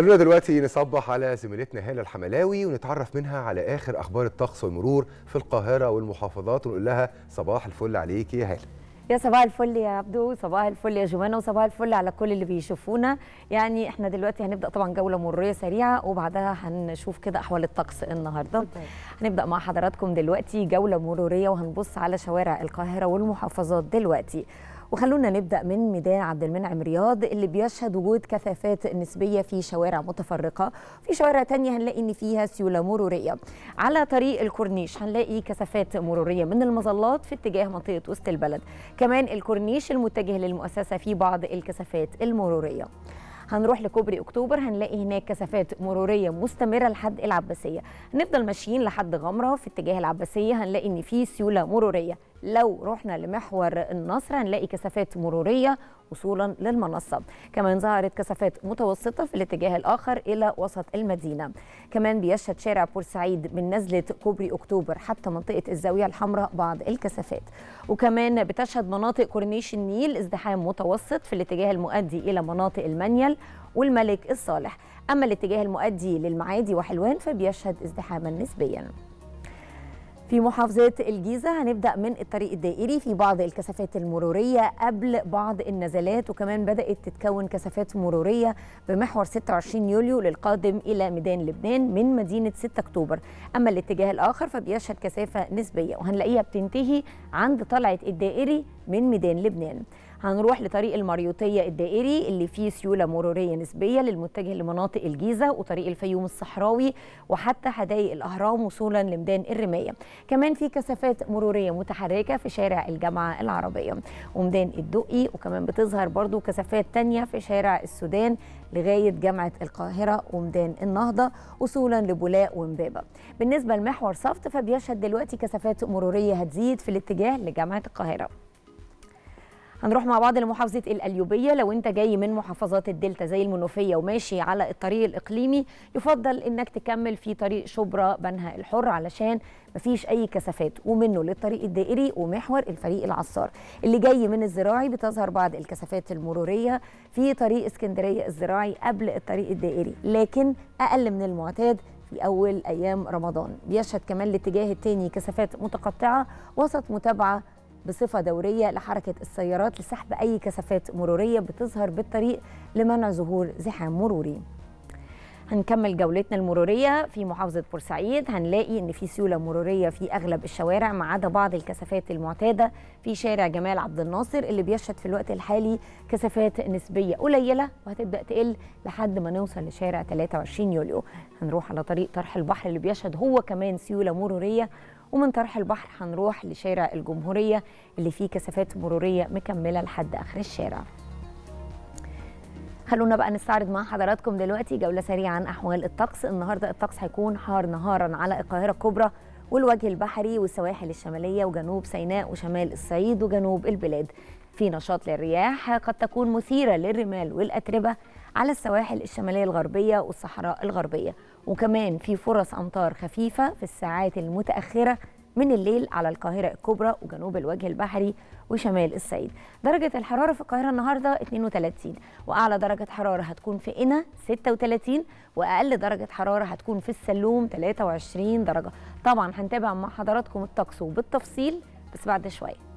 خلونا دلوقتي نصبح على زميلتنا هاله الحملاوي ونتعرف منها على اخر اخبار الطقس والمرور في القاهره والمحافظات ونقول لها صباح الفل عليك يا هاله يا صباح الفل يا عبدو صباح الفل يا جوانا وصباح الفل على كل اللي بيشوفونا يعني احنا دلوقتي هنبدا طبعا جوله مروريه سريعه وبعدها هنشوف كده احوال الطقس النهارده هنبدا مع حضراتكم دلوقتي جوله مروريه وهنبص على شوارع القاهره والمحافظات دلوقتي وخلونا نبدا من ميدان عبد المنعم رياض اللي بيشهد وجود كثافات نسبيه في شوارع متفرقه في شوارع تانية هنلاقي ان فيها سيوله مروريه على طريق الكورنيش هنلاقي كثافات مروريه من المظلات في اتجاه منطقه وسط البلد كمان الكورنيش المتجه للمؤسسه في بعض الكثافات المروريه هنروح لكوبري اكتوبر هنلاقي هناك كثافات مروريه مستمره لحد العباسيه نفضل ماشيين لحد غمره في اتجاه العباسيه هنلاقي ان في سيوله مروريه لو رحنا لمحور النصر هنلاقي كثافات مرورية وصولا للمنصة كمان ظهرت كثافات متوسطة في الاتجاه الآخر إلى وسط المدينة كمان بيشهد شارع بورسعيد من نزلة كوبري أكتوبر حتى منطقة الزاوية الحمراء بعض الكثافات وكمان بتشهد مناطق كورنيش النيل ازدحام متوسط في الاتجاه المؤدي إلى مناطق المنيل والملك الصالح أما الاتجاه المؤدي للمعادي وحلوان فبيشهد ازدحاما نسبيا في محافظة الجيزة هنبدأ من الطريق الدائري في بعض الكثافات المرورية قبل بعض النزلات وكمان بدأت تتكون كثافات مرورية بمحور 26 يوليو للقادم إلى ميدان لبنان من مدينة 6 أكتوبر أما الاتجاه الآخر فبيشهد كثافة نسبية وهنلاقيها بتنتهي عند طلعة الدائري من ميدان لبنان هنروح لطريق المريوطيه الدائري اللي فيه سيوله مروريه نسبيه للمتجه لمناطق الجيزه وطريق الفيوم الصحراوي وحتى حدائق الاهرام وصولا لميدان الرمايه كمان في كثافات مروريه متحركه في شارع الجامعه العربيه وميدان الدقي وكمان بتظهر برضو كثافات تانية في شارع السودان لغايه جامعه القاهره وميدان النهضه وصولا لبولاق ومبابه بالنسبه لمحور صفت فبيشهد دلوقتي كثافات مروريه هتزيد في الاتجاه لجامعه القاهره هنروح مع بعض لمحافظه الأليوبية لو انت جاي من محافظات الدلتا زي المنوفيه وماشي على الطريق الاقليمي يفضل انك تكمل في طريق شبرا بنها الحر علشان مفيش اي كثافات ومنه للطريق الدائري ومحور الفريق العصار اللي جاي من الزراعي بتظهر بعض الكثافات المروريه في طريق اسكندريه الزراعي قبل الطريق الدائري لكن اقل من المعتاد في أول أيام رمضان بيشهد كمان الاتجاه التاني كثافات متقطعة وسط متابعة بصفة دورية لحركة السيارات لسحب أي كثافات مرورية بتظهر بالطريق لمنع ظهور زحام مروري هنكمل جولتنا المروريه في محافظه بورسعيد هنلاقي ان في سيوله مروريه في اغلب الشوارع ما عدا بعض الكثافات المعتاده في شارع جمال عبد الناصر اللي بيشهد في الوقت الحالي كثافات نسبيه قليله وهتبدا تقل لحد ما نوصل لشارع 23 يوليو هنروح على طريق طرح البحر اللي بيشهد هو كمان سيوله مروريه ومن طرح البحر هنروح لشارع الجمهوريه اللي فيه كثافات مروريه مكمله لحد اخر الشارع خلونا بقى نستعرض مع حضراتكم دلوقتي جوله سريعه عن احوال الطقس النهارده الطقس هيكون حار نهارا على القاهره الكبرى والوجه البحري والسواحل الشماليه وجنوب سيناء وشمال الصعيد وجنوب البلاد في نشاط للرياح قد تكون مثيره للرمال والاتربه على السواحل الشماليه الغربيه والصحراء الغربيه وكمان في فرص امطار خفيفه في الساعات المتاخره من الليل على القاهرة الكبرى وجنوب الوجه البحري وشمال الصعيد درجة الحرارة في القاهرة النهاردة 32 وأعلى درجة حرارة هتكون في قنا 36 وأقل درجة حرارة هتكون في السلوم 23 درجة طبعا هنتابع مع حضراتكم الطقس وبالتفصيل بس بعد شوية